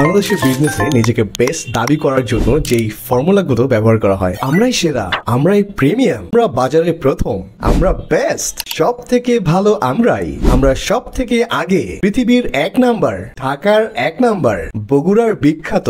বাংলাদেশে বিজনেসে নিজেকে বেস্ট দাবি করার জন্য যেই ফর্মুলাগুলো ব্যবহার করা হয় আমরাই সেরা আমরাই প্রিমিয়াম আমরা বাজারে প্রথম আমরা বেস্ট সব থেকে ভালো আমরাই আমরা সব থেকে আগে পৃথিবীর এক নাম্বার ঢাকার এক নাম্বার বগুড়ার বিখ্যাত